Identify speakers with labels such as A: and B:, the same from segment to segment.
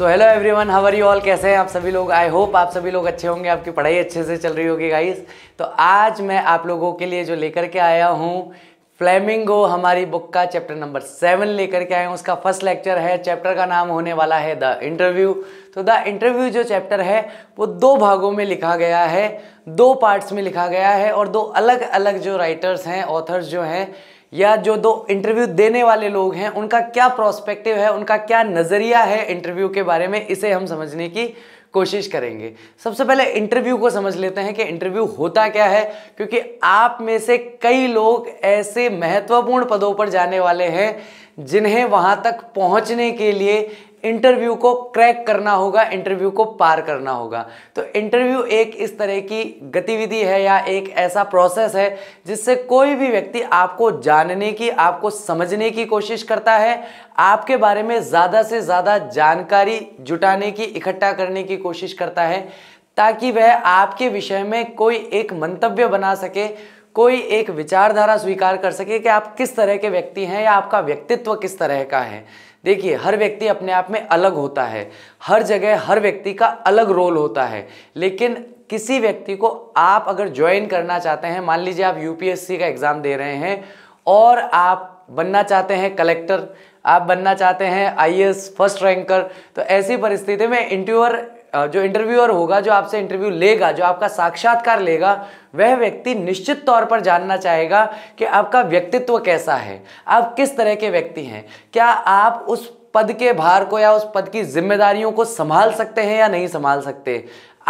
A: so hello everyone how are you all कैसे हैं आप सभी लोग आई होप आप सभी लोग अच्छे होंगे आपकी पढ़ाई अच्छे से चल रही होगी गाइस तो आज मैं आप लोगों के लिए जो लेकर के आया हूँ फ्लेमिंगो हमारी बुक का चैप्टर नंबर सेवन लेकर के आए हैं उसका फर्स्ट लेक्चर है चैप्टर का नाम होने वाला है द इंटरव्यू तो द इंटरव्यू जो चैप्टर है वो दो भागों में लिखा गया है दो पार्ट्स में लिखा गया है और दो अलग अलग जो राइटर्स हैं ऑथर्स जो हैं या जो दो इंटरव्यू देने वाले लोग हैं उनका क्या प्रोस्पेक्टिव है उनका क्या नज़रिया है इंटरव्यू के बारे में इसे हम समझने की कोशिश करेंगे सबसे पहले इंटरव्यू को समझ लेते हैं कि इंटरव्यू होता क्या है क्योंकि आप में से कई लोग ऐसे महत्वपूर्ण पदों पर जाने वाले हैं जिन्हें वहाँ तक पहुँचने के लिए इंटरव्यू को क्रैक करना होगा इंटरव्यू को पार करना होगा तो इंटरव्यू एक इस तरह की गतिविधि है या एक ऐसा प्रोसेस है जिससे कोई भी व्यक्ति आपको जानने की आपको समझने की कोशिश करता है आपके बारे में ज़्यादा से ज़्यादा जानकारी जुटाने की इकट्ठा करने की कोशिश करता है ताकि वह आपके विषय में कोई एक मंतव्य बना सके कोई एक विचारधारा स्वीकार कर सके कि आप किस तरह के व्यक्ति हैं या आपका व्यक्तित्व किस तरह का है देखिए हर व्यक्ति अपने आप में अलग होता है हर जगह हर व्यक्ति का अलग रोल होता है लेकिन किसी व्यक्ति को आप अगर ज्वाइन करना चाहते हैं मान लीजिए आप यूपीएससी का एग्ज़ाम दे रहे हैं और आप बनना चाहते हैं कलेक्टर आप बनना चाहते हैं आईएएस फर्स्ट रैंकर तो ऐसी परिस्थिति में इंटरव्यूअर जो इंटरव्यूअर होगा जो आपसे इंटरव्यू लेगा जो आपका साक्षात्कार लेगा वह व्यक्ति निश्चित तौर पर जानना चाहेगा कि आपका व्यक्तित्व कैसा है आप किस तरह के व्यक्ति हैं क्या आप उस पद के भार को या उस पद की जिम्मेदारियों को संभाल सकते हैं या नहीं संभाल सकते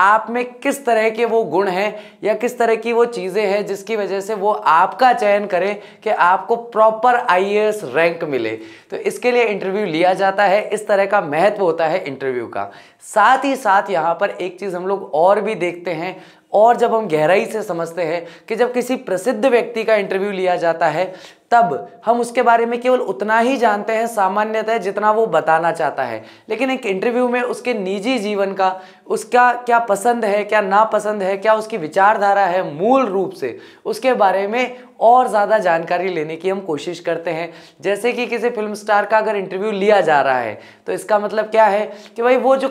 A: आप में किस तरह के वो गुण हैं या किस तरह की वो चीज़ें हैं जिसकी वजह से वो आपका चयन करें कि आपको प्रॉपर आई रैंक मिले तो इसके लिए इंटरव्यू लिया जाता है इस तरह का महत्व होता है इंटरव्यू का साथ ही साथ यहाँ पर एक चीज़ हम लोग और भी देखते हैं और जब हम गहराई से समझते हैं कि जब किसी प्रसिद्ध व्यक्ति का इंटरव्यू लिया जाता है तब हम उसके बारे में केवल उतना ही जानते हैं सामान्यतः है जितना वो बताना चाहता है लेकिन एक इंटरव्यू में उसके निजी जीवन का उसका क्या पसंद है क्या नापसंद है क्या उसकी विचारधारा है मूल रूप से उसके बारे में और ज़्यादा जानकारी लेने की हम कोशिश करते हैं जैसे कि किसी फिल्म स्टार का अगर इंटरव्यू लिया जा रहा है तो इसका मतलब क्या है कि भाई वो जो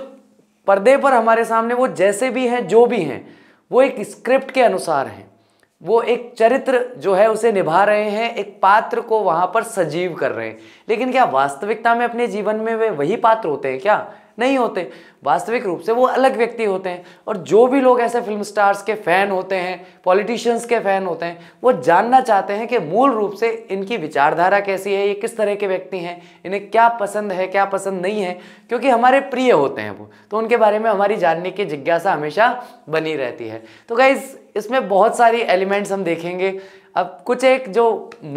A: पर्दे पर हमारे सामने वो जैसे भी हैं जो भी हैं वो एक स्क्रिप्ट के अनुसार हैं वो एक चरित्र जो है उसे निभा रहे हैं एक पात्र को वहाँ पर सजीव कर रहे हैं लेकिन क्या वास्तविकता में अपने जीवन में वे वही पात्र होते हैं क्या नहीं होते वास्तविक रूप से वो अलग व्यक्ति होते हैं और जो भी लोग ऐसे फिल्म स्टार्स के फ़ैन होते हैं पॉलिटिशियंस के फ़ैन होते हैं वो जानना चाहते हैं कि मूल रूप से इनकी विचारधारा कैसी है ये किस तरह के व्यक्ति हैं इन्हें क्या पसंद है क्या पसंद नहीं है क्योंकि हमारे प्रिय होते हैं वो तो उनके बारे में हमारी जानने की जिज्ञासा हमेशा बनी रहती है तो क्या इसमें बहुत सारी एलिमेंट्स हम देखेंगे अब कुछ एक जो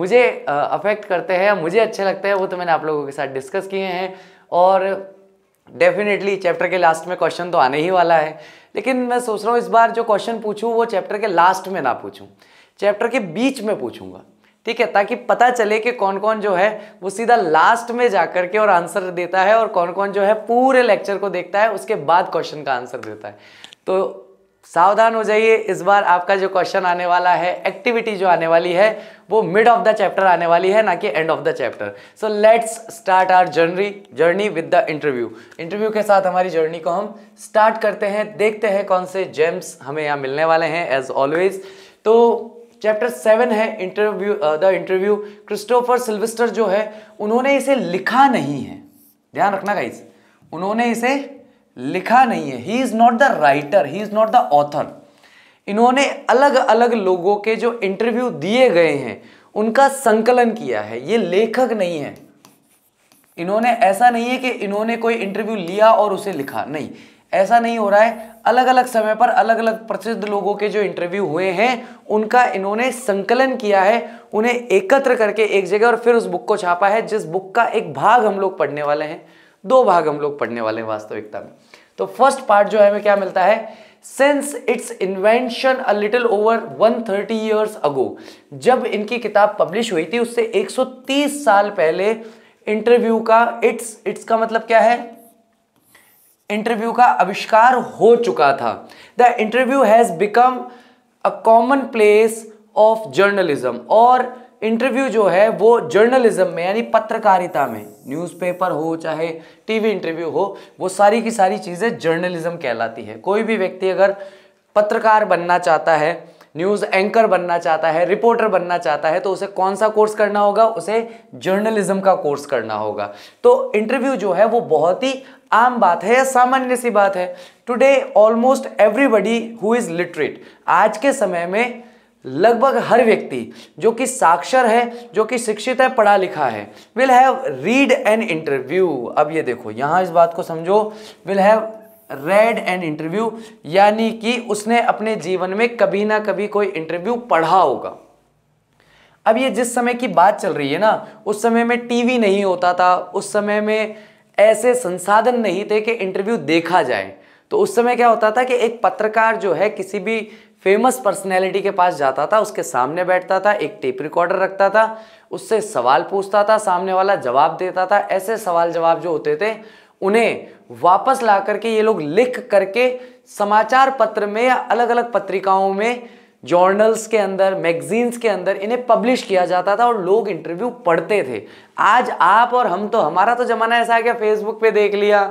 A: मुझे अफेक्ट करते हैं मुझे अच्छे लगते हैं वो तो मैंने आप लोगों के साथ डिस्कस किए हैं और डेफिनेटली चैप्टर के लास्ट में क्वेश्चन तो आने ही वाला है लेकिन मैं सोच रहा हूँ इस बार जो क्वेश्चन पूछूँ वो चैप्टर के लास्ट में ना पूछूँ चैप्टर के बीच में पूछूंगा ठीक है ताकि पता चले कि कौन कौन जो है वो सीधा लास्ट में जा कर के और आंसर देता है और कौन कौन जो है पूरे लेक्चर को देखता है उसके बाद क्वेश्चन का आंसर देता है तो सावधान हो जाइए इस बार आपका जो क्वेश्चन आने वाला है एक्टिविटी जो आने वाली है वो मिड ऑफ द चैप्टर आने वाली है ना कि end of the chapter so let's start our journey journey with the interview interview के साथ हमारी जर्नी को हम स्टार्ट करते हैं देखते हैं कौन से जेम्स हमें यहाँ मिलने वाले हैं एज ऑलवेज तो चैप्टर सेवन है interview the interview Christopher Silvester जो है उन्होंने इसे लिखा नहीं है ध्यान रखना गाइज उन्होंने इसे लिखा नहीं है he is not the writer he is not the author इन्होंने अलग अलग लोगों के जो इंटरव्यू दिए गए हैं उनका संकलन किया है ये लेखक नहीं है इन्होंने ऐसा नहीं है कि इन्होंने कोई इंटरव्यू लिया और उसे लिखा नहीं ऐसा नहीं हो रहा है अलग अलग समय पर अलग अलग प्रसिद्ध लोगों के जो इंटरव्यू हुए हैं उनका इन्होंने संकलन किया है उन्हें एकत्र करके एक जगह और फिर उस बुक को छापा है जिस बुक का एक भाग हम लोग पढ़ने वाले हैं दो भाग हम लोग पढ़ने वाले हैं वास्तविकता में तो फर्स्ट पार्ट जो है हमें क्या मिलता है since its invention a little over 130 thirty years ago जब इनकी किताब पब्लिश हुई थी उससे 130 साल पहले इंटरव्यू का इट्स इट्स का मतलब क्या है इंटरव्यू का आविष्कार हो चुका था the interview has become a commonplace of journalism और इंटरव्यू जो है वो जर्नलिज्म में यानी पत्रकारिता में न्यूज़पेपर हो चाहे टीवी इंटरव्यू हो वो सारी की सारी चीज़ें जर्नलिज्म कहलाती है कोई भी व्यक्ति अगर पत्रकार बनना चाहता है न्यूज़ एंकर बनना चाहता है रिपोर्टर बनना चाहता है तो उसे कौन सा कोर्स करना होगा उसे जर्नलिज्म का कोर्स करना होगा तो इंटरव्यू जो है वो बहुत ही आम बात है या सामान्य सी बात है today almost everybody who is literate आज के समय में लगभग हर व्यक्ति जो कि साक्षर है जो कि शिक्षित है पढ़ा लिखा है will have read an interview अब ये देखो यहाँ इस बात को समझो will have read an interview यानी कि उसने अपने जीवन में कभी ना कभी कोई इंटरव्यू पढ़ा होगा अब ये जिस समय की बात चल रही है ना उस समय में टीवी नहीं होता था उस समय में ऐसे संसाधन नहीं थे कि इंटरव्यू देखा जाए तो उस समय क्या होता था कि एक पत्रकार जो है किसी भी फेमस पर्सनैलिटी के पास जाता था उसके सामने बैठता था एक टेप रिकॉर्डर रखता था उससे सवाल पूछता था सामने वाला जवाब देता था ऐसे सवाल जवाब जो होते थे उन्हें वापस ला करके ये लोग लिख करके समाचार पत्र में या अलग अलग पत्रिकाओं में जर्नल्स के अंदर मैगजीन्स के अंदर इन्हें पब्लिश किया जाता था और लोग इंटरव्यू पढ़ते थे आज आप और हम तो हमारा तो ज़माना ऐसा आ गया फेसबुक पे देख लिया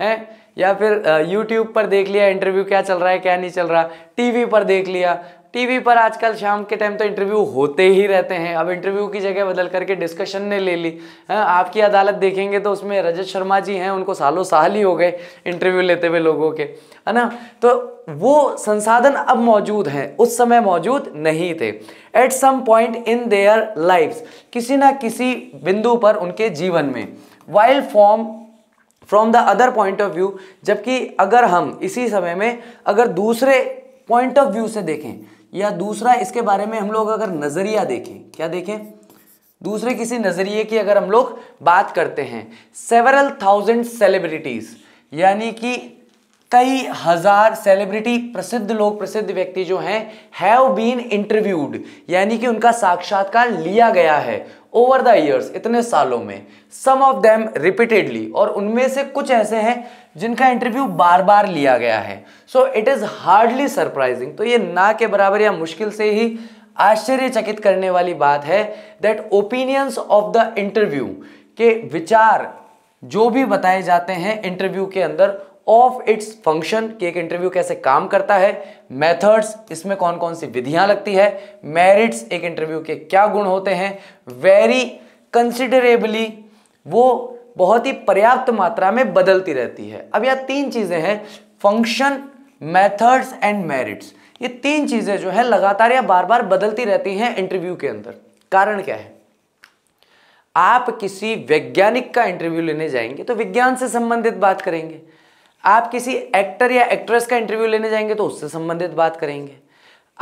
A: है या फिर यूट्यूब पर देख लिया इंटरव्यू क्या चल रहा है क्या नहीं चल रहा टीवी पर देख लिया टीवी पर आजकल शाम के टाइम तो इंटरव्यू होते ही रहते हैं अब इंटरव्यू की जगह बदल करके डिस्कशन ने ले ली है हाँ, आपकी अदालत देखेंगे तो उसमें रजत शर्मा जी हैं उनको सालों साल ही हो गए इंटरव्यू लेते हुए लोगों के है ना तो वो संसाधन अब मौजूद हैं उस समय मौजूद नहीं थे at some point in their life किसी ना किसी बिंदु पर उनके जीवन में wild form from the other point of view जबकि अगर हम इसी समय में अगर दूसरे पॉइंट ऑफ व्यू से देखें या दूसरा इसके बारे में हम लोग अगर नज़रिया देखें क्या देखें दूसरे किसी नज़रिए की अगर हम लोग बात करते हैं सेवरल थाउजेंड सेलिब्रिटीज़ यानी कि कई हज़ार सेलिब्रिटी प्रसिद्ध लोग प्रसिद्ध व्यक्ति जो हैं हैव बीन इंटरव्यूड यानी कि उनका साक्षात्कार लिया गया है ओवर द ईयर्स इतने सालों में सम ऑफ देम रिपीटेडली और उनमें से कुछ ऐसे हैं जिनका इंटरव्यू बार बार लिया गया है so it is hardly surprising तो ये ना के बराबर या मुश्किल से ही आश्चर्यचकित करने वाली बात है that opinions of the interview के विचार जो भी बताए जाते हैं इंटरव्यू के अंदर ऑफ इट्स फंक्शन कि एक इंटरव्यू कैसे काम करता है मेथड्स इसमें कौन कौन सी विधियां लगती है मेरिट्स एक इंटरव्यू के क्या गुण होते हैं वेरी कंसिडरेबली वो बहुत ही पर्याप्त मात्रा में बदलती रहती है अब यह तीन चीज़ें हैं फंक्शन मेथड्स एंड मेरिट्स ये तीन चीज़ें जो है लगातार या बार बार बदलती रहती हैं इंटरव्यू के अंदर कारण क्या है आप किसी वैज्ञानिक का इंटरव्यू लेने जाएंगे तो विज्ञान से संबंधित बात करेंगे आप किसी एक्टर या एक्ट्रेस का इंटरव्यू लेने जाएंगे तो उससे संबंधित बात करेंगे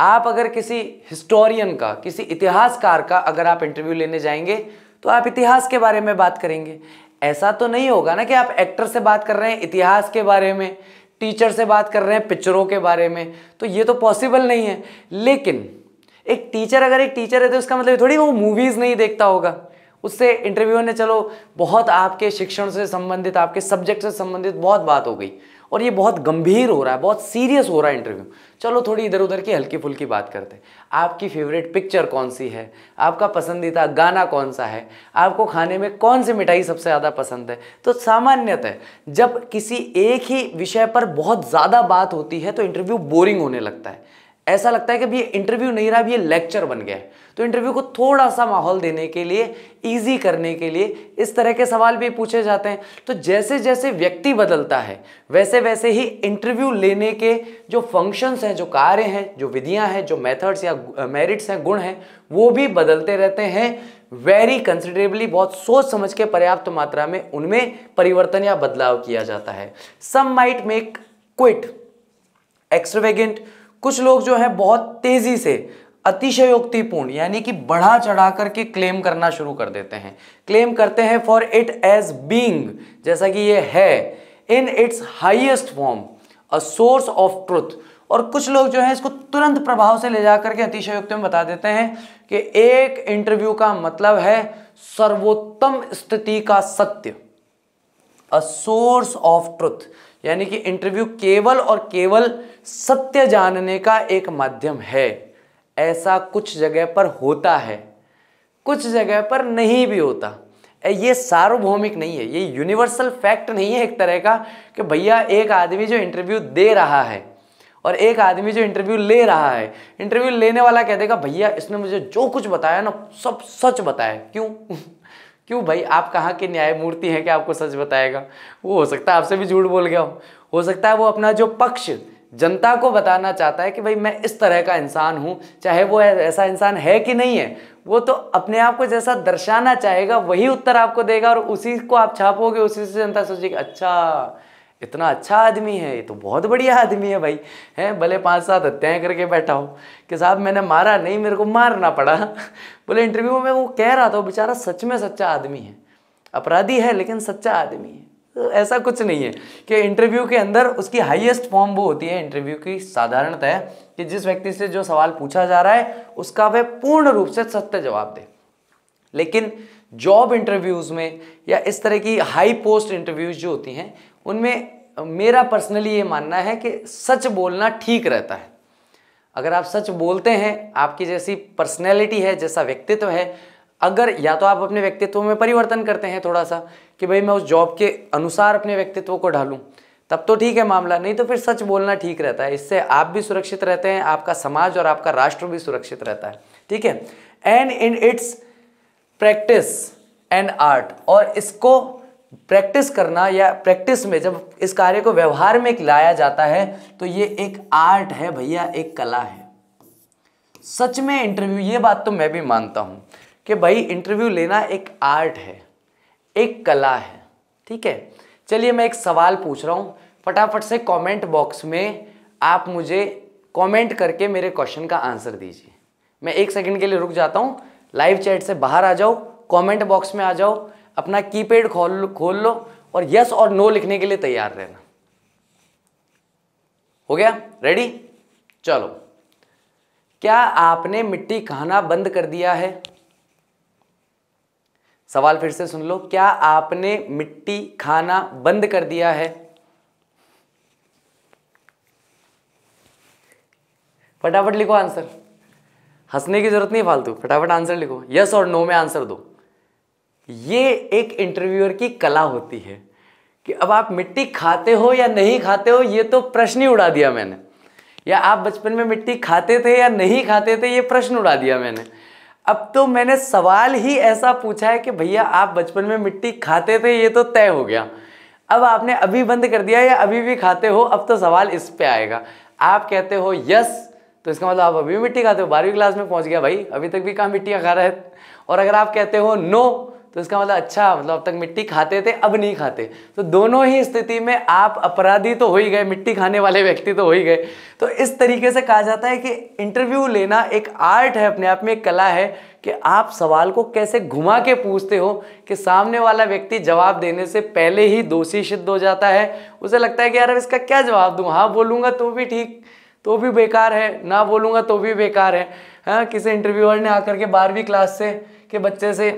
A: आप अगर किसी हिस्टोरियन का किसी इतिहासकार का अगर आप इंटरव्यू लेने जाएंगे तो आप इतिहास के बारे में बात करेंगे ऐसा तो नहीं होगा ना कि आप एक्टर से बात कर रहे हैं इतिहास के बारे में टीचर से बात कर रहे हैं पिक्चरों के बारे में तो ये तो पॉसिबल नहीं है लेकिन एक टीचर अगर एक टीचर है तो उसका मतलब थोड़ी वो मूवीज़ नहीं देखता होगा उससे इंटरव्यू ने चलो बहुत आपके शिक्षण से संबंधित आपके सब्जेक्ट से संबंधित बहुत बात हो गई और ये बहुत गंभीर हो रहा है बहुत सीरियस हो रहा है इंटरव्यू चलो थोड़ी इधर उधर की हल्की फुल्की बात करते हैं आपकी फेवरेट पिक्चर कौन सी है आपका पसंदीदा गाना कौन सा है आपको खाने में कौन सी मिठाई सबसे ज़्यादा पसंद है तो सामान्यतः जब किसी एक ही विषय पर बहुत ज़्यादा बात होती है तो इंटरव्यू बोरिंग होने लगता है ऐसा लगता है कि अभी ये इंटरव्यू नहीं रहा अभी ये लेक्चर बन गया है तो इंटरव्यू को थोड़ा सा माहौल देने के लिए ईजी करने के लिए इस तरह के सवाल भी पूछे जाते हैं तो जैसे जैसे व्यक्ति बदलता है वैसे वैसे ही इंटरव्यू लेने के जो फंक्शंस हैं जो कार्य हैं जो विधियां हैं जो मेथड्स या मेरिट्स हैं गुण हैं वो भी बदलते रहते हैं वेरी कंसिडरेबली बहुत सोच समझ के पर्याप्त मात्रा में उनमें परिवर्तन या बदलाव किया जाता है some might make quite extravagant कुछ लोग जो है बहुत तेजी से अतिशयोक्तिपूर्ण यानी कि बढ़ा चढ़ा करके क्लेम करना शुरू कर देते हैं क्लेम करते हैं फॉर इट एज बींग जैसा कि यह है in its highest form a source of truth और कुछ लोग जो है इसको तुरंत प्रभाव से ले जाकर के अतिशयोक्ति में बता देते हैं कि एक इंटरव्यू का मतलब है सर्वोत्तम स्थिति का सत्य अ सोर्स ऑफ ट्रुथ यानी कि इंटरव्यू केवल और केवल सत्य जानने का एक माध्यम है ऐसा कुछ जगह पर होता है कुछ जगह पर नहीं भी होता ये सार्वभौमिक नहीं है ये यूनिवर्सल फैक्ट नहीं है एक तरह का कि भैया एक आदमी जो इंटरव्यू दे रहा है और एक आदमी जो इंटरव्यू ले रहा है इंटरव्यू लेने वाला कह देगा भैया इसने मुझे जो कुछ बताया ना सब सच बताया क्यों क्यों भाई आप कहाँ के न्यायमूर्ति हैं कि आपको सच बताएगा वो हो सकता है आपसे भी झूठ बोल गया हो हो सकता है वो अपना जो पक्ष जनता को बताना चाहता है कि भाई मैं इस तरह का इंसान हूँ चाहे वो ऐसा इंसान है कि नहीं है वो तो अपने आप को जैसा दर्शाना चाहेगा वही उत्तर आपको देगा और उसी को आप छापोगे उसी से जनता सोचेगी अच्छा इतना अच्छा आदमी है ये तो बहुत बढ़िया आदमी है भाई हैं भले पांच सात हत्याएं करके बैठा हो कि साहब मैंने मारा नहीं मेरे को मारना पड़ा बोले इंटरव्यू में वो कह रहा था बेचारा सच में सच्चा आदमी है अपराधी है लेकिन सच्चा आदमी है ऐसा कुछ नहीं है कि इंटरव्यू के अंदर उसकी हाईएस्ट फॉर्म वो होती है इंटरव्यू की साधारणतः कि जिस व्यक्ति से जो सवाल पूछा जा रहा है उसका वह पूर्ण रूप से सत्य जवाब दे लेकिन जॉब इंटरव्यूज़ में या इस तरह की हाई पोस्ट इंटरव्यूज़ जो होती हैं उनमें मेरा पर्सनली ये मानना है कि सच बोलना ठीक रहता है अगर आप सच बोलते हैं आपकी जैसी पर्सनैलिटी है जैसा व्यक्तित्व है अगर या तो आप अपने व्यक्तित्व में परिवर्तन करते हैं थोड़ा सा कि भाई मैं उस जॉब के अनुसार अपने व्यक्तित्व को ढालूं तब तो ठीक है मामला नहीं तो फिर सच बोलना ठीक रहता है इससे आप भी सुरक्षित रहते हैं आपका समाज और आपका राष्ट्र भी सुरक्षित रहता है ठीक है and in its practice an art और इसको प्रैक्टिस करना या प्रैक्टिस में जब इस कार्य को व्यवहार में लाया जाता है तो ये एक आर्ट है भैया एक कला है सच में इंटरव्यू ये बात तो मैं भी मानता हूं कि भाई इंटरव्यू लेना एक आर्ट है एक कला है ठीक है चलिए मैं एक सवाल पूछ रहा हूँ फटाफट से कमेंट बॉक्स में आप मुझे कमेंट करके मेरे क्वेश्चन का आंसर दीजिए मैं एक सेकंड के लिए रुक जाता हूँ लाइव चैट से बाहर आ जाओ कमेंट बॉक्स में आ जाओ अपना कीपैड खोल खोल लो और यस और नो लिखने के लिए तैयार रहना हो गया रेडी चलो क्या आपने मिट्टी खाना बंद कर दिया है सवाल फिर से सुन लो क्या आपने मिट्टी खाना बंद कर दिया है फटाफट लिखो आंसर हंसने की जरूरत नहीं फालतू फटाफट आंसर लिखो यस और नो में आंसर दो ये एक इंटरव्यूअर की कला होती है कि अब आप मिट्टी खाते हो या नहीं खाते हो ये तो प्रश्न ही उड़ा दिया मैंने या आप बचपन में मिट्टी खाते थे या नहीं खाते थे ये प्रश्न उड़ा दिया मैंने अब तो मैंने सवाल ही ऐसा पूछा है कि भैया आप बचपन में मिट्टी खाते थे ये तो तय हो गया अब आपने अभी बंद कर दिया या अभी भी खाते हो अब तो सवाल इस पे आएगा आप कहते हो यस तो इसका मतलब आप अभी भी मिट्टी खाते हो बारहवीं क्लास में पहुंच गया भाई अभी तक भी कहाँ मिट्टियाँ खा रहे हैं और अगर आप कहते हो नो तो इसका मतलब अच्छा मतलब अब तक मिट्टी खाते थे अब नहीं खाते तो दोनों ही स्थिति में आप अपराधी तो हो ही गए मिट्टी खाने वाले व्यक्ति तो हो ही गए तो इस तरीके से कहा जाता है कि इंटरव्यू लेना एक आर्ट है अपने आप में एक कला है कि आप सवाल को कैसे घुमा के पूछते हो कि सामने वाला व्यक्ति जवाब देने से पहले ही दोषी सिद्ध हो जाता है उसे लगता है कि यार अब इसका क्या जवाब दूँ हाँ बोलूँगा तो भी ठीक तो भी बेकार है ना बोलूँगा तो भी बेकार है हाँ किसी इंटरव्यूअर ने आकर के बारहवीं क्लास से के बच्चे से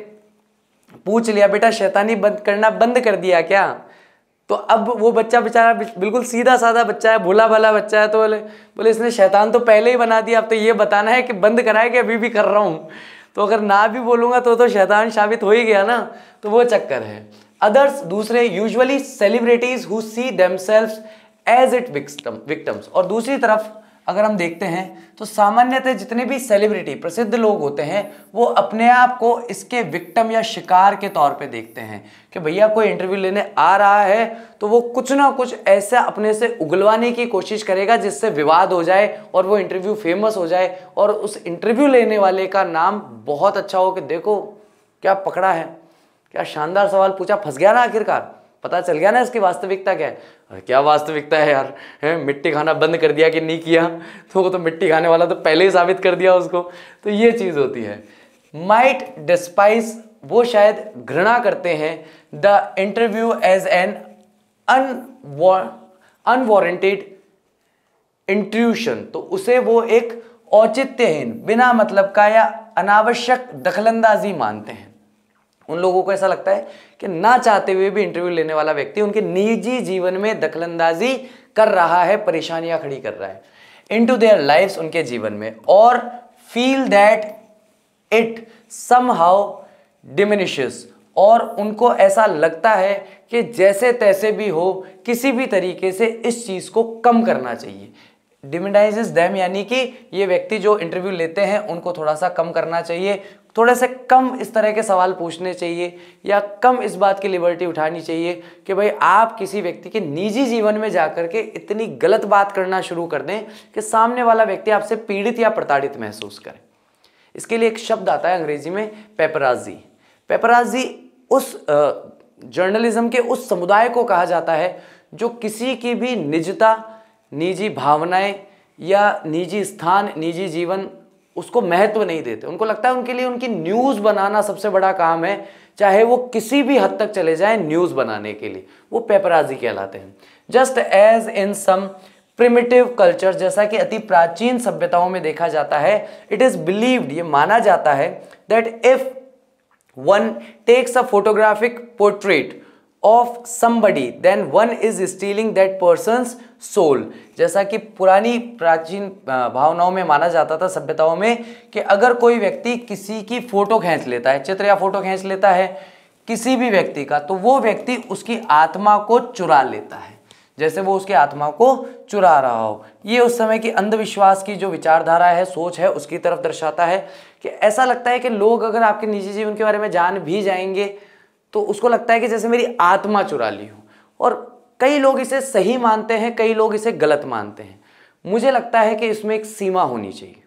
A: पूछ लिया बेटा शैतानी बंद करना बंद कर दिया क्या तो अब वो बच्चा बेचारा बिल्कुल सीधा साधा बच्चा है भोला भाला बच्चा है तो बोले बोले इसने शैतान तो पहले ही बना दिया अब तो ये बताना है कि बंद कराए कि अभी भी कर रहा हूँ तो अगर ना भी बोलूँगा तो तो शैतान साबित हो ही गया ना तो वो चक्कर है अदर्स दूसरे usually celebrities who see themselves as its victims और दूसरी तरफ अगर हम देखते हैं तो सामान्यतः जितने भी सेलिब्रिटी प्रसिद्ध लोग होते हैं वो अपने आप को इसके विक्टम या शिकार के तौर पे देखते हैं कि भैया कोई इंटरव्यू लेने आ रहा है तो वो कुछ ना कुछ ऐसा अपने से उगलवाने की कोशिश करेगा जिससे विवाद हो जाए और वो इंटरव्यू फेमस हो जाए और उस इंटरव्यू लेने वाले का नाम बहुत अच्छा हो कि देखो क्या पकड़ा है क्या शानदार सवाल पूछा फंस गया ना आखिरकार पता चल गया ना इसकी वास्तविकता क्या है क्या वास्तविकता है यार है मिट्टी खाना बंद कर दिया कि नहीं किया तो वो तो मिट्टी खाने वाला तो पहले ही साबित कर दिया उसको तो ये चीज़ होती है माइट डिस्पाइस वो शायद घृणा करते हैं the interview as an unwarranted intrusion तो उसे वो एक औचित्यहीन बिना मतलब का या अनावश्यक दखलंदाजी मानते हैं उन लोगों को ऐसा लगता है कि ना चाहते हुए भी इंटरव्यू लेने वाला व्यक्ति उनके निजी जीवन में दखलंदाजी कर रहा है परेशानियां खड़ी कर रहा है इन टू देयर लाइफ उनके जीवन में और feel that it somehow diminishes और उनको ऐसा लगता है कि जैसे तैसे भी हो किसी भी तरीके से इस चीज़ को कम करना चाहिए डिमिनाइज दैम यानी कि ये व्यक्ति जो इंटरव्यू लेते हैं उनको थोड़ा सा कम करना चाहिए थोड़े से कम इस तरह के सवाल पूछने चाहिए या कम इस बात की लिबर्टी उठानी चाहिए कि भाई आप किसी व्यक्ति के निजी जीवन में जा के इतनी गलत बात करना शुरू कर दें कि सामने वाला व्यक्ति आपसे पीड़ित या प्रताड़ित महसूस करे इसके लिए एक शब्द आता है अंग्रेजी में पेपराजी पेपराजी उस जर्नलिज्म के उस समुदाय को कहा जाता है जो किसी की भी निजता निजी भावनाएं या निजी स्थान निजी जीवन उसको महत्व नहीं देते उनको लगता है उनके लिए उनकी न्यूज़ बनाना सबसे बड़ा काम है चाहे वो किसी भी हद तक चले जाए न्यूज़ बनाने के लिए वो पेपराजी कहलाते हैं just as in some primitive culture जैसा कि अति प्राचीन सभ्यताओं में देखा जाता है इट इज़ बिलीव्ड ये माना जाता है that if one takes a photographic portrait of somebody then one is stealing that person soul जैसा कि पुरानी प्राचीन भावनाओं में माना जाता था सभ्यताओं में कि अगर कोई व्यक्ति किसी की फोटो खींच लेता है चित्र या फोटो खींच लेता है किसी भी व्यक्ति का तो वो व्यक्ति उसकी आत्मा को चुरा लेता है जैसे वो उसकी आत्मा को चुरा रहा हो ये उस समय की अंधविश्वास की जो विचारधारा है सोच है उसकी तरफ दर्शाता है कि ऐसा लगता है कि लोग अगर आपके निजी जीवन के बारे में जान भी जाएंगे तो उसको लगता है कि जैसे मेरी आत्मा चुरा ली हो और कई लोग इसे सही मानते हैं कई लोग इसे गलत मानते हैं मुझे लगता है कि इसमें एक सीमा होनी चाहिए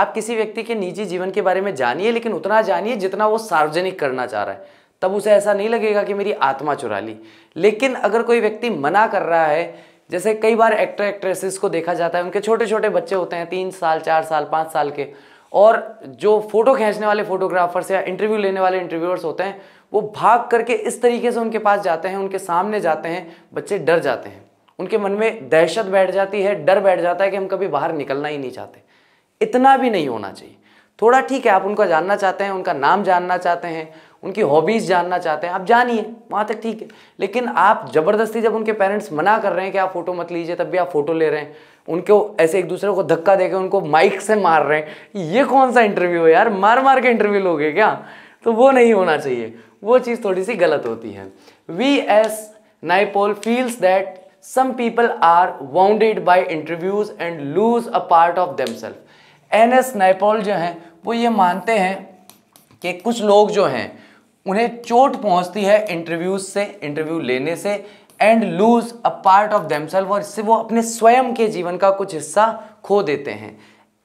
A: आप किसी व्यक्ति के निजी जीवन के बारे में जानिए लेकिन उतना जानिए जितना वो सार्वजनिक करना चाह रहा है तब उसे ऐसा नहीं लगेगा कि मेरी आत्मा चुरा ली लेकिन अगर कोई व्यक्ति मना कर रहा है जैसे कई बार एक्टर एक्ट्रेसेस को देखा जाता है उनके छोटे छोटे बच्चे होते हैं तीन साल चार साल पाँच साल के और जो फोटो खींचने वाले फोटोग्राफर्स या इंटरव्यू लेने वाले इंटरव्यूअर्स होते हैं वो भाग करके इस तरीके से उनके पास जाते हैं उनके सामने जाते हैं बच्चे डर जाते हैं उनके मन में दहशत बैठ जाती है डर बैठ जाता है कि हम कभी बाहर निकलना ही नहीं चाहते इतना भी नहीं होना चाहिए थोड़ा ठीक है आप उनका जानना चाहते हैं उनका नाम जानना चाहते हैं उनकी हॉबीज़ जानना चाहते हैं आप जानिए वहाँ तक ठीक है लेकिन आप ज़बरदस्ती जब उनके पेरेंट्स मना कर रहे हैं कि आप फ़ोटो मत लीजिए तब भी आप फ़ोटो ले रहे हैं उनको ऐसे एक दूसरे को धक्का देकर उनको माइक से मार रहे हैं ये कौन सा इंटरव्यू है यार मार मार के इंटरव्यू लोगे क्या तो वो नहीं होना चाहिए वो चीज़ थोड़ी सी गलत होती है V S Naipaul feels that some people are wounded by interviews and lose a part of them self N S Naipaul जो हैं वो ये मानते हैं कि कुछ लोग जो हैं उन्हें चोट पहुंचती है इंटरव्यूज से इंटरव्यू लेने से and lose a part of themselves और इससे वो अपने स्वयं के जीवन का कुछ हिस्सा खो देते हैं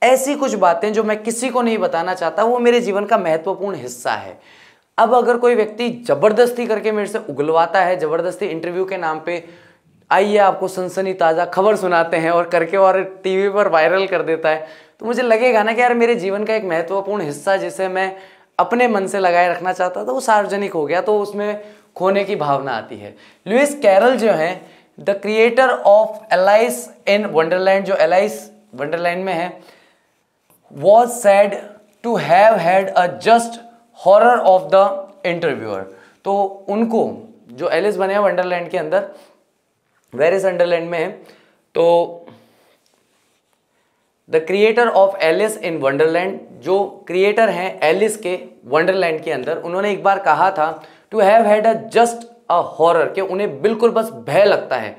A: ऐसी कुछ बातें जो मैं किसी को नहीं बताना चाहता वो मेरे जीवन का महत्वपूर्ण हिस्सा है अब अगर कोई व्यक्ति ज़बरदस्ती करके मेरे से उगलवाता है ज़बरदस्ती इंटरव्यू के नाम पे आइए आपको सनसनी ताज़ा खबर सुनाते हैं और करके और टीवी पर वायरल कर देता है तो मुझे लगेगा ना कि यार मेरे जीवन का एक महत्वपूर्ण हिस्सा जिसे मैं अपने मन से लगाए रखना चाहता था वो सार्वजनिक हो गया तो उसमें खोने की भावना आती है लुइस कैरल जो है the creator of Alice in Wonderland जो एलाइस वंडरलैंड में है was said to have had a just horror of the interviewer तो उनको जो एलिस बने हैं वंडरलैंड के अंदर वेरिस अंडरलैंड में है तो the creator of Alice in Wonderland जो क्रिएटर हैं एलिस के वंडरलैंड के अंदर उन्होंने एक बार कहा था to have had a just a horror कि उन्हें बिल्कुल बस भय लगता है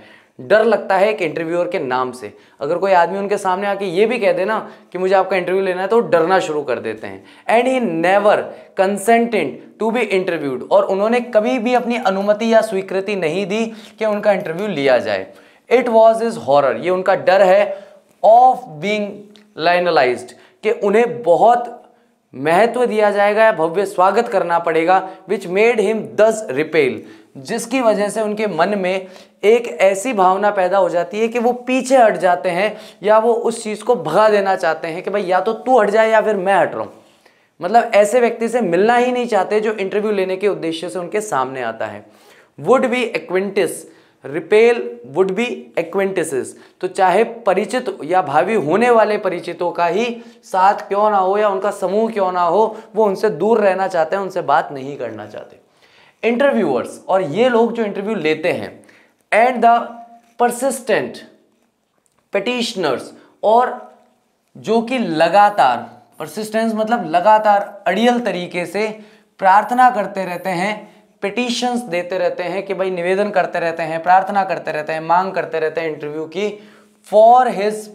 A: डर लगता है एक इंटरव्यूअर के नाम से अगर कोई आदमी उनके सामने आके ये भी कह देना कि मुझे आपका इंटरव्यू लेना है तो डरना शुरू कर देते हैं and he never consented to be interviewed और उन्होंने कभी भी अपनी अनुमति या स्वीकृति नहीं दी कि उनका इंटरव्यू लिया जाए इट वॉज इज हॉरर ये उनका डर है ऑफ बींग लाइनलाइज कि उन्हें बहुत महत्व दिया जाएगा या भव्य स्वागत करना पड़ेगा which made him thus repel जिसकी वजह से उनके मन में एक ऐसी भावना पैदा हो जाती है कि वो पीछे हट जाते हैं या वो उस चीज़ को भगा देना चाहते हैं कि भाई या तो तू हट जाए या फिर मैं हट रहा हूं मतलब ऐसे व्यक्ति से मिलना ही नहीं चाहते जो इंटरव्यू लेने के उद्देश्य से उनके सामने आता है would be acquaintances repel would be acquaintances तो चाहे परिचित या भावी होने वाले परिचितों का ही साथ क्यों ना हो या उनका समूह क्यों ना हो वो उनसे दूर रहना चाहते हैं उनसे बात नहीं करना चाहते इंटरव्यूअर्स और ये लोग जो इंटरव्यू लेते हैं एंड द परसिस्टेंट पटिशनर्स और जो कि लगातार परसिस्टेंस मतलब लगातार अड़ियल तरीके से प्रार्थना करते रहते हैं पिटिशंस देते रहते हैं कि भाई निवेदन करते रहते हैं प्रार्थना करते रहते हैं मांग करते रहते हैं इंटरव्यू की फॉर हिज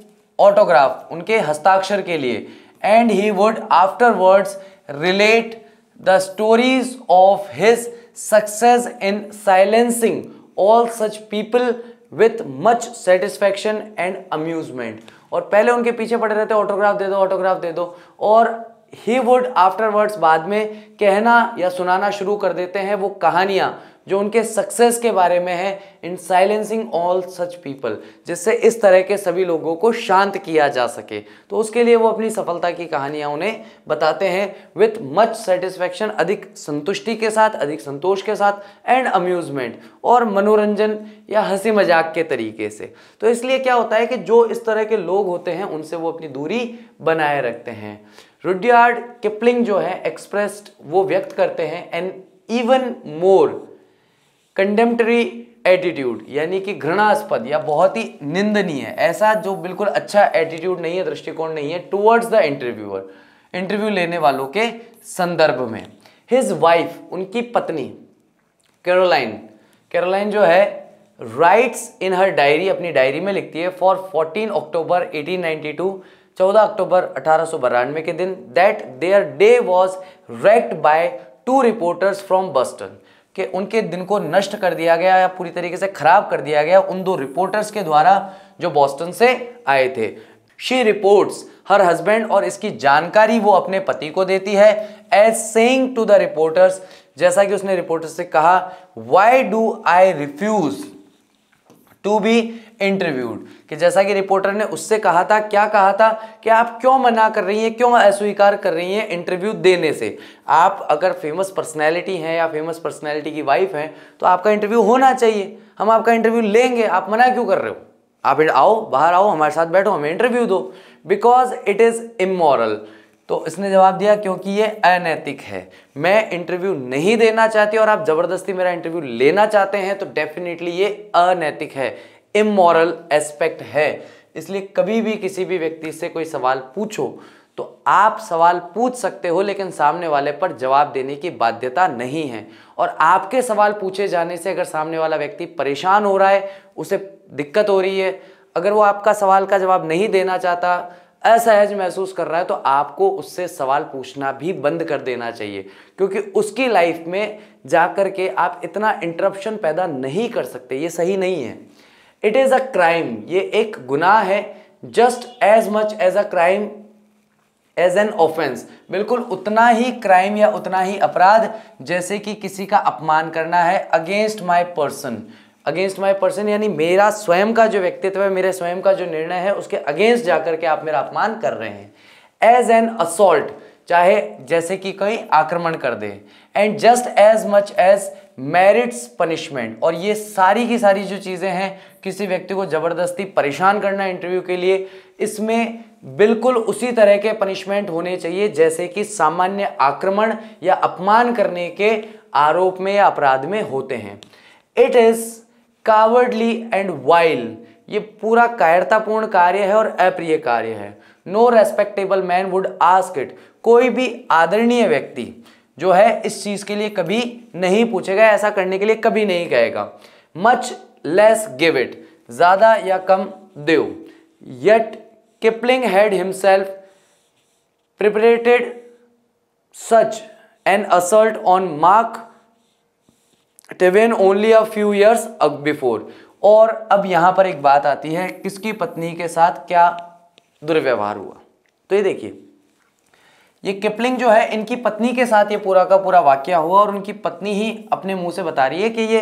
A: ऑटोग्राफ उनके हस्ताक्षर के लिए and he would afterwards relate the stories of his success in silencing all such people with much satisfaction and amusement और पहले उनके पीछे पड़े रहते ऑटोग्राफ दे दो ऑटोग्राफ दे दो और ही वुड आफ्टरवर्ड्स बाद में कहना या सुनाना शुरू कर देते हैं वो कहानियाँ जो उनके सक्सेस के बारे में है in silencing all such people जिससे इस तरह के सभी लोगों को शांत किया जा सके तो उसके लिए वो अपनी सफलता की कहानियाँ उन्हें बताते हैं विथ मच सेटिस्फैक्शन अधिक संतुष्टि के साथ अधिक संतोष के साथ एंड अम्यूजमेंट और मनोरंजन या हंसी मजाक के तरीके से तो इसलिए क्या होता है कि जो इस तरह के लोग होते हैं उनसे वो अपनी दूरी बनाए रखते हैं रुडियार्ड किपलिंग जो है एक्सप्रेस्ड वो व्यक्त करते हैं an even more contemptuous attitude यानी कि घृणास्पद या बहुत ही निंदनीय ऐसा जो बिल्कुल अच्छा एटीट्यूड नहीं है दृष्टिकोण नहीं है टुवर्ड्स द इंटरव्यूअर इंटरव्यू लेने वालों के संदर्भ में हिज वाइफ उनकी पत्नी कैरोलाइन कैरोलाइन जो है राइट्स इन हर डायरी अपनी डायरी में लिखती है फॉर 14 अक्टूबर 1892 14 अक्टूबर अठारह के दिन that there day was wrecked by two reporters from Boston के उनके दिन को नष्ट कर दिया गया या पूरी तरीके से खराब कर दिया गया उन दो रिपोर्टर्स के द्वारा जो बॉस्टन से आए थे शी रिपोर्ट्स हर हस्बैंड और इसकी जानकारी वो अपने पति को देती है as saying to the reporters जैसा कि उसने रिपोर्टर्स से कहा why do I refuse to be interviewed कि जैसा कि रिपोर्टर ने उससे कहा था क्या कहा था कि आप क्यों मना कर रही हैं क्यों अस्वीकार कर रही हैं इंटरव्यू देने से आप अगर फेमस पर्सनैलिटी हैं या फेमस पर्सनैलिटी की वाइफ हैं तो आपका इंटरव्यू होना चाहिए हम आपका इंटरव्यू लेंगे आप मना क्यों कर रहे हो आप आओ बाहर आओ हमारे साथ बैठो हमें इंटरव्यू दो बिकॉज इट इज़ इमोरल तो इसने जवाब दिया क्योंकि ये अनैतिक है मैं इंटरव्यू नहीं देना चाहती और आप ज़बरदस्ती मेरा इंटरव्यू लेना चाहते हैं तो डेफिनेटली ये अनैतिक है इमोरल एस्पेक्ट है इसलिए कभी भी किसी भी व्यक्ति से कोई सवाल पूछो तो आप सवाल पूछ सकते हो लेकिन सामने वाले पर जवाब देने की बाध्यता नहीं है और आपके सवाल पूछे जाने से अगर सामने वाला व्यक्ति परेशान हो रहा है उसे दिक्कत हो रही है अगर वो आपका सवाल का जवाब नहीं देना चाहता असहज महसूस कर रहा है तो आपको उससे सवाल पूछना भी बंद कर देना चाहिए क्योंकि उसकी लाइफ में जा कर के आप इतना इंटरप्शन पैदा नहीं कर सकते ये सही नहीं है इट इज़ अ क्राइम ये एक गुनाह है just as much as a crime as an offence बिल्कुल उतना ही क्राइम या उतना ही अपराध जैसे कि किसी का अपमान करना है against my person against my person यानी मेरा स्वयं का जो व्यक्तित्व है मेरे स्वयं का जो निर्णय है उसके अगेंस्ट जाकर के आप मेरा अपमान कर रहे हैं एज एन असोल्ट चाहे जैसे कि कोई आक्रमण कर दे and just as much as merits punishment और ये सारी की सारी जो चीज़ें हैं किसी व्यक्ति को ज़बरदस्ती परेशान करना इंटरव्यू के लिए इसमें बिल्कुल उसी तरह के पनिशमेंट होने चाहिए जैसे कि सामान्य आक्रमण या अपमान करने के आरोप में या अपराध में होते हैं it is cowardly and wild ये पूरा कायरतापूर्ण कार्य है और अप्रिय कार्य है no respectable man would ask it कोई भी आदरणीय व्यक्ति जो है इस चीज़ के लिए कभी नहीं पूछेगा ऐसा करने के लिए कभी नहीं कहेगा मच लेस गिव इट ज़्यादा या कम देव yet Kipling had himself perpetrated such an assault on Mark Twain only a few years before और अब यहां पर एक बात आती है किसकी पत्नी के साथ क्या दुर्व्यवहार हुआ तो ये देखिए ये किपलिंग जो है इनकी पत्नी के साथ ये पूरा का पूरा वाक्य हुआ और उनकी पत्नी ही अपने मुंह से बता रही है कि ये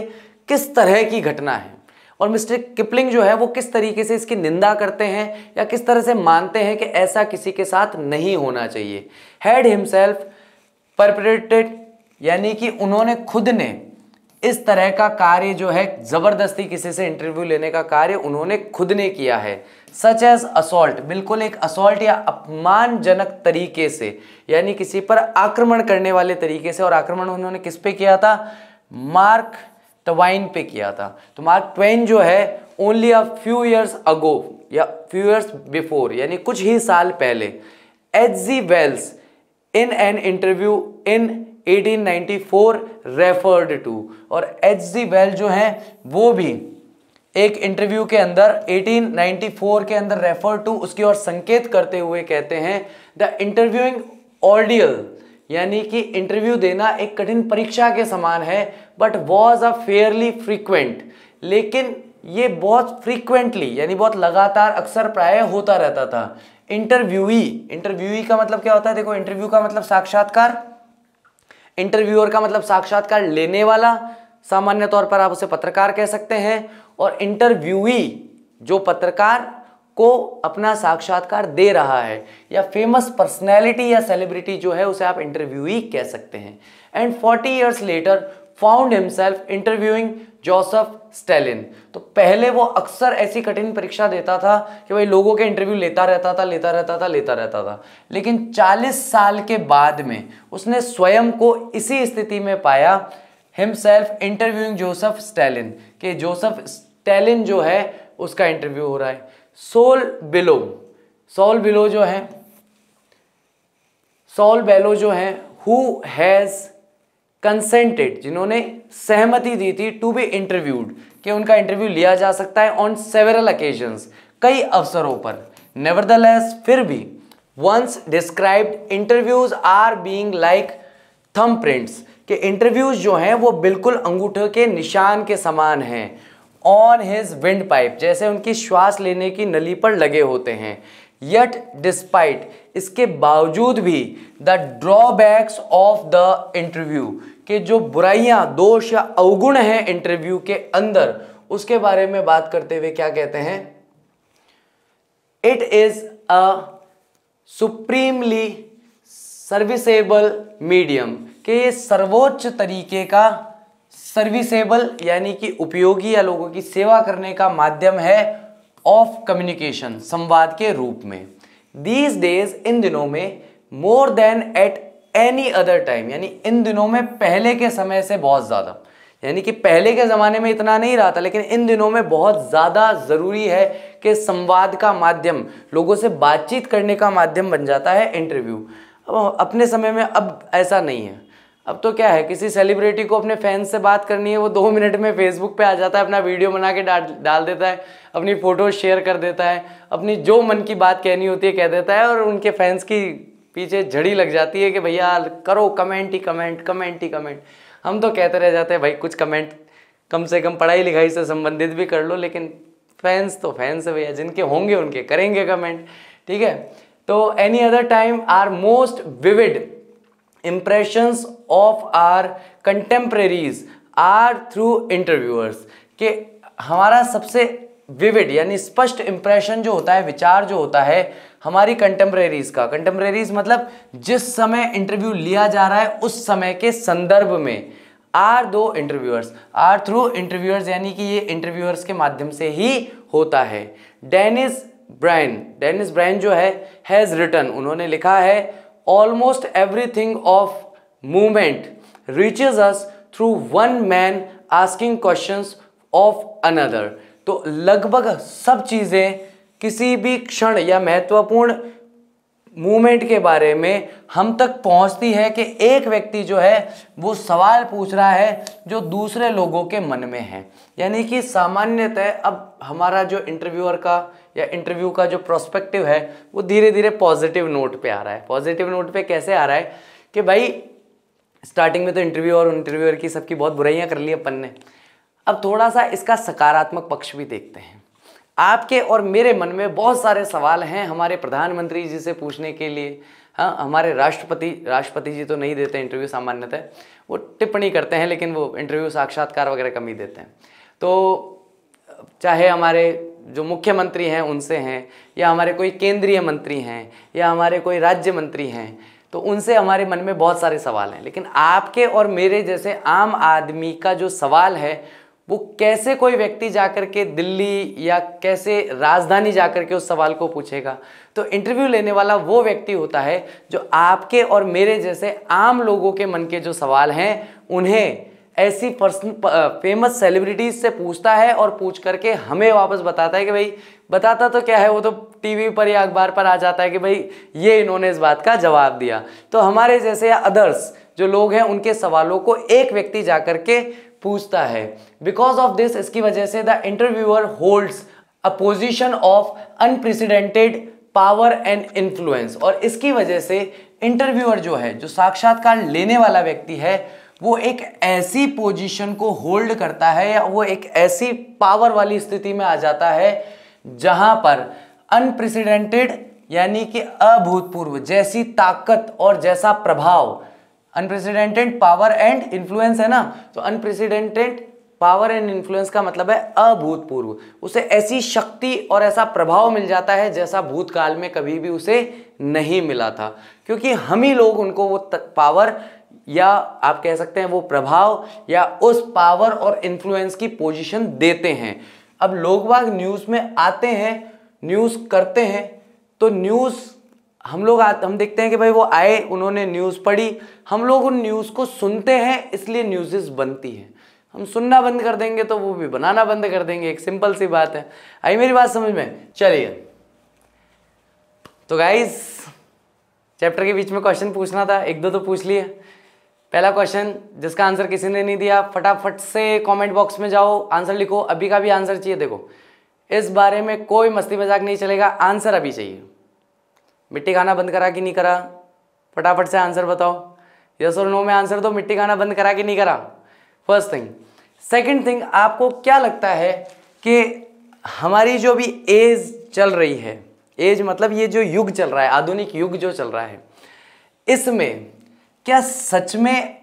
A: किस तरह की घटना है और मिस्टर किपलिंग जो है वो किस तरीके से इसकी निंदा करते हैं या किस तरह से मानते हैं कि ऐसा किसी के साथ नहीं होना चाहिए हैड हिमसेल्फ परपरेटेड यानी कि उन्होंने खुद ने इस तरह का कार्य जो है जबरदस्ती किसी से इंटरव्यू लेने का कार्य उन्होंने खुद ने किया है सच एज असोल्ट बिल्कुल एक असोल्ट या अपमानजनक तरीके से यानी किसी पर आक्रमण करने वाले तरीके से और आक्रमण उन्होंने किस पे किया था मार्क ट्वाइन पे किया था तो मार्क ट्वेन जो है only a few years ago या फ्यू ईयर्स बिफोर यानी कुछ ही साल पहले H G Wells in an interview इन 1894 रेफर्ड टू और एच जी वेल जो हैं वो भी एक इंटरव्यू के अंदर 1894 के अंदर रेफर टू उसकी ओर संकेत करते हुए कहते हैं द इंटरव्यूइंग ऑडियल यानी कि इंटरव्यू देना एक कठिन परीक्षा के समान है but was a fairly frequent लेकिन ये बहुत फ्रीक्वेंटली यानी बहुत लगातार अक्सर प्राय होता रहता था इंटरव्यूई इंटरव्यूई का मतलब क्या होता है देखो इंटरव्यू का मतलब साक्षात्कार इंटरव्यूअर का मतलब साक्षात्कार लेने वाला सामान्य तौर पर आप उसे पत्रकार कह सकते हैं और इंटरव्यूई जो पत्रकार को अपना साक्षात्कार दे रहा है या फेमस पर्सनैलिटी या सेलिब्रिटी जो है उसे आप इंटरव्यूई कह सकते हैं and 40 years later found himself interviewing Joseph Stalin तो पहले वो अक्सर ऐसी कठिन परीक्षा देता था कि भाई लोगों के इंटरव्यू लेता रहता था लेता रहता था लेता रहता था लेकिन 40 साल के बाद में उसने स्वयं को इसी स्थिति में पाया हिमसेल्फ इंटरव्यूइंग जोसफ स्टेलिन कि जोसफ स्टेलिन जो है उसका इंटरव्यू हो रहा है सोल बिलो सोल बिलो जो है सोल बेलो जो है हु हैज़ कंसेंटेड जिन्होंने सहमति दी थी टू बी इंटरव्यूड कि उनका इंटरव्यू लिया जा सकता है ऑन सेवरल अकेजन्स कई अवसरों पर नेवरदलेस फिर भी once described interviews are being like thumb prints कि इंटरव्यूज जो हैं वो बिल्कुल अंगूठे के निशान के समान हैं ऑन हिज विंड पाइप जैसे उनकी श्वास लेने की नली पर लगे होते हैं यट डिस्पाइट इसके बावजूद भी the drawbacks of the interview कि जो बुराइयां दोष या अवगुण है इंटरव्यू के अंदर उसके बारे में बात करते हुए क्या कहते हैं it is a supremely serviceable medium के सर्वोच्च तरीके का सर्विसेबल यानी कि उपयोगी या लोगों की सेवा करने का माध्यम है ऑफ कम्युनिकेशन संवाद के रूप में दीज डेज इन दिनों में more than at any other time यानी इन दिनों में पहले के समय से बहुत ज़्यादा यानी कि पहले के ज़माने में इतना नहीं रहा था लेकिन इन दिनों में बहुत ज़्यादा ज़रूरी है कि संवाद का माध्यम लोगों से बातचीत करने का माध्यम बन जाता है इंटरव्यू अब अपने समय में अब ऐसा नहीं है अब तो क्या है किसी सेलिब्रिटी को अपने फैंस से बात करनी है वो दो मिनट में फेसबुक पे आ जाता है अपना वीडियो बना के डाल डाल देता है अपनी फ़ोटो शेयर कर देता है अपनी जो मन की बात कहनी होती है कह देता है और उनके फैंस की पीछे झड़ी लग जाती है कि भैया करो कमेंट ही कमेंट कमेंट ही कमेंट हम तो कहते रह जाते हैं भाई कुछ कमेंट कम से कम पढ़ाई लिखाई से संबंधित भी कर लो लेकिन फैंस तो फैंस है भैया जिनके होंगे उनके करेंगे कमेंट ठीक है तो any other time our most vivid impressions of our contemporaries are through interviewers के हमारा सबसे विविड यानी स्पष्ट इम्प्रेशन जो होता है विचार जो होता है हमारी कंटेम्प्रेरीज का कंटेम्प्रेरीज मतलब जिस समय इंटरव्यू लिया जा रहा है उस समय के संदर्भ में आर दो इंटरव्यूअर्स आर थ्रू इंटरव्यूअर्स यानी कि ये इंटरव्यूअर्स के माध्यम से ही होता है डेनिस ब्रायन डेनिस ब्रायन जो है हैज़ रिटर्न उन्होंने लिखा है almost everything of movement reaches us through one man asking questions of another तो लगभग सब चीज़ें किसी भी क्षण या महत्वपूर्ण मूवमेंट के बारे में हम तक पहुंचती है कि एक व्यक्ति जो है वो सवाल पूछ रहा है जो दूसरे लोगों के मन में है यानी कि सामान्यतः अब हमारा जो इंटरव्यूअर का या इंटरव्यू का जो प्रोस्पेक्टिव है वो धीरे धीरे पॉजिटिव नोट पे आ रहा है पॉजिटिव नोट पे कैसे आ रहा है कि भाई स्टार्टिंग में तो इंटरव्यू और इंटरव्यूअर की सबकी बहुत बुराइयाँ कर ली अपन ने अब थोड़ा सा इसका सकारात्मक पक्ष भी देखते हैं आपके और मेरे मन में बहुत सारे सवाल हैं हमारे प्रधानमंत्री जी से पूछने के लिए हाँ हमारे राष्ट्रपति राष्ट्रपति जी तो नहीं देते इंटरव्यू सामान्यतः वो टिप्पणी करते हैं लेकिन वो इंटरव्यू साक्षात्कार वगैरह कम ही देते हैं तो चाहे हमारे जो मुख्यमंत्री हैं उनसे हैं या हमारे कोई केंद्रीय मंत्री हैं या हमारे कोई राज्य मंत्री हैं तो उनसे हमारे मन में बहुत सारे सवाल हैं लेकिन आपके और मेरे जैसे आम आदमी का जो सवाल है वो कैसे कोई व्यक्ति जाकर के दिल्ली या कैसे राजधानी जाकर के उस सवाल को पूछेगा तो इंटरव्यू लेने वाला वो व्यक्ति होता है जो आपके और मेरे जैसे आम लोगों के मन के जो सवाल हैं उन्हें ऐसी पर्सन फेमस सेलिब्रिटीज से पूछता है और पूछ करके हमें वापस बताता है कि भाई बताता तो क्या है वो तो टीवी पर या अखबार पर आ जाता है कि भाई ये इन्होंने इस बात का जवाब दिया तो हमारे जैसे या अदर्स जो लोग हैं उनके सवालों को एक व्यक्ति जा के पूछता है बिकॉज ऑफ दिस इसकी वजह से the interviewer holds a position of unprecedented power and influence और इसकी वजह से इंटरव्यूअर जो है जो साक्षात्कार लेने वाला व्यक्ति है वो एक ऐसी पोजीशन को होल्ड करता है या वो एक ऐसी पावर वाली स्थिति में आ जाता है जहां पर अनप्रेसिडेंटेड यानी कि अभूतपूर्व जैसी ताकत और जैसा प्रभाव अनप्रेसिडेंटेड पावर एंड इन्फ्लुएंस है ना तो अनप्रेसिडेंटेड पावर एंड इन्फ्लुएंस का मतलब है अभूतपूर्व उसे ऐसी शक्ति और ऐसा प्रभाव मिल जाता है जैसा भूतकाल में कभी भी उसे नहीं मिला था क्योंकि हम ही लोग उनको वो पावर या आप कह सकते हैं वो प्रभाव या उस पावर और इन्फ्लुएंस की पोजीशन देते हैं अब लोग बाग न्यूज़ में आते हैं न्यूज़ करते हैं तो न्यूज़ हम लोग आ, हम देखते हैं कि भाई वो आए उन्होंने न्यूज़ पढ़ी हम लोग उन न्यूज़ को सुनते हैं इसलिए न्यूज़ेस बनती हैं हम सुनना बंद कर देंगे तो वो भी बनाना बंद कर देंगे एक सिंपल सी बात है आई मेरी बात समझ में चलिए तो गाइज चैप्टर के बीच में क्वेश्चन पूछना था एक दो तो पूछ लिए पहला क्वेश्चन जिसका आंसर किसी ने नहीं दिया फटाफट से कमेंट बॉक्स में जाओ आंसर लिखो अभी का भी आंसर चाहिए देखो इस बारे में कोई मस्ती मजाक नहीं चलेगा आंसर अभी चाहिए मिट्टी खाना बंद करा कि नहीं करा फटाफट से आंसर बताओ यस और नो में आंसर दो मिट्टी खाना बंद करा कि नहीं करा फर्स्ट थिंग सेकंड थिंग आपको क्या लगता है कि हमारी जो भी एज चल रही है एज मतलब ये जो युग चल रहा है आधुनिक युग जो चल रहा है इसमें क्या सच में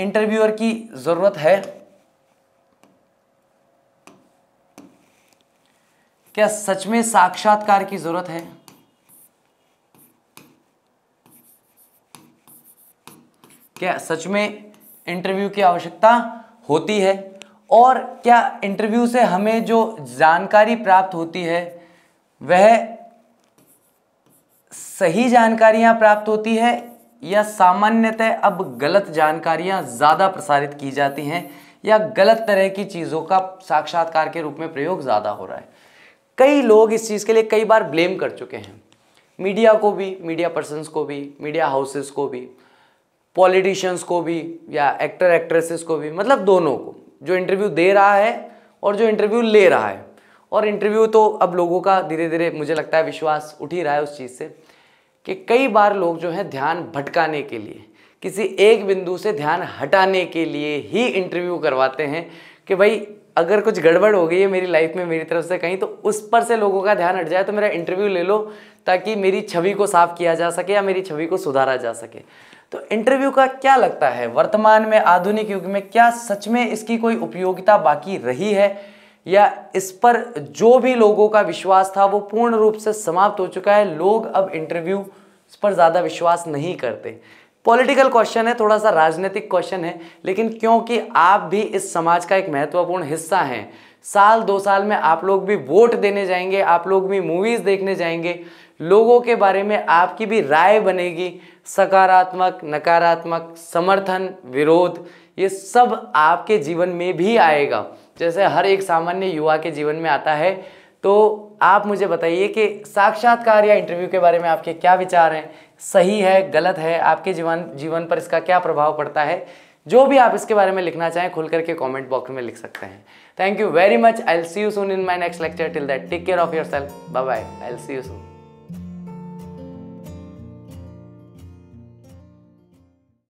A: इंटरव्यूअर की ज़रूरत है क्या सच में साक्षात्कार की ज़रूरत है क्या सच में इंटरव्यू की आवश्यकता होती है और क्या इंटरव्यू से हमें जो जानकारी प्राप्त होती है वह सही जानकारियां प्राप्त होती है या सामान्यतः अब गलत जानकारियां ज़्यादा प्रसारित की जाती हैं या गलत तरह की चीज़ों का साक्षात्कार के रूप में प्रयोग ज़्यादा हो रहा है कई लोग इस चीज़ के लिए कई बार ब्लेम कर चुके हैं मीडिया को भी मीडिया पर्सनस को भी मीडिया हाउसेस को भी पॉलिटिशियंस को भी या एक्टर एक्ट्रेसेस को भी मतलब दोनों को जो इंटरव्यू दे रहा है और जो इंटरव्यू ले रहा है और इंटरव्यू तो अब लोगों का धीरे धीरे मुझे लगता है विश्वास उठ ही रहा है उस चीज़ से कि कई बार लोग जो है ध्यान भटकाने के लिए किसी एक बिंदु से ध्यान हटाने के लिए ही इंटरव्यू करवाते हैं कि भाई अगर कुछ गड़बड़ हो गई है मेरी लाइफ में मेरी तरफ से कहीं तो उस पर से लोगों का ध्यान हट जाए तो मेरा इंटरव्यू ले लो ताकि मेरी छवि को साफ किया जा सके या मेरी छवि को सुधारा जा सके तो इंटरव्यू का क्या लगता है वर्तमान में आधुनिक युग में क्या सच में इसकी कोई उपयोगिता बाकी रही है या इस पर जो भी लोगों का विश्वास था वो पूर्ण रूप से समाप्त हो चुका है लोग अब इंटरव्यू पर ज़्यादा विश्वास नहीं करते पॉलिटिकल क्वेश्चन है थोड़ा सा राजनीतिक क्वेश्चन है लेकिन क्योंकि आप भी इस समाज का एक महत्वपूर्ण हिस्सा हैं साल दो साल में आप लोग भी वोट देने जाएंगे आप लोग भी मूवीज़ देखने जाएंगे लोगों के बारे में आपकी भी राय बनेगी सकारात्मक नकारात्मक समर्थन विरोध ये सब आपके जीवन में भी आएगा जैसे हर एक सामान्य युवा के जीवन में आता है तो आप मुझे बताइए कि साक्षात्कार या इंटरव्यू के बारे में आपके क्या विचार हैं सही है गलत है आपके जीवन जीवन पर इसका क्या प्रभाव पड़ता है जो भी आप इसके बारे में लिखना चाहें खुल करके कमेंट बॉक्स में लिख सकते हैं thank you very much I'll see you soon in my next lecture till that take care of yourself bye bye I'll see you soon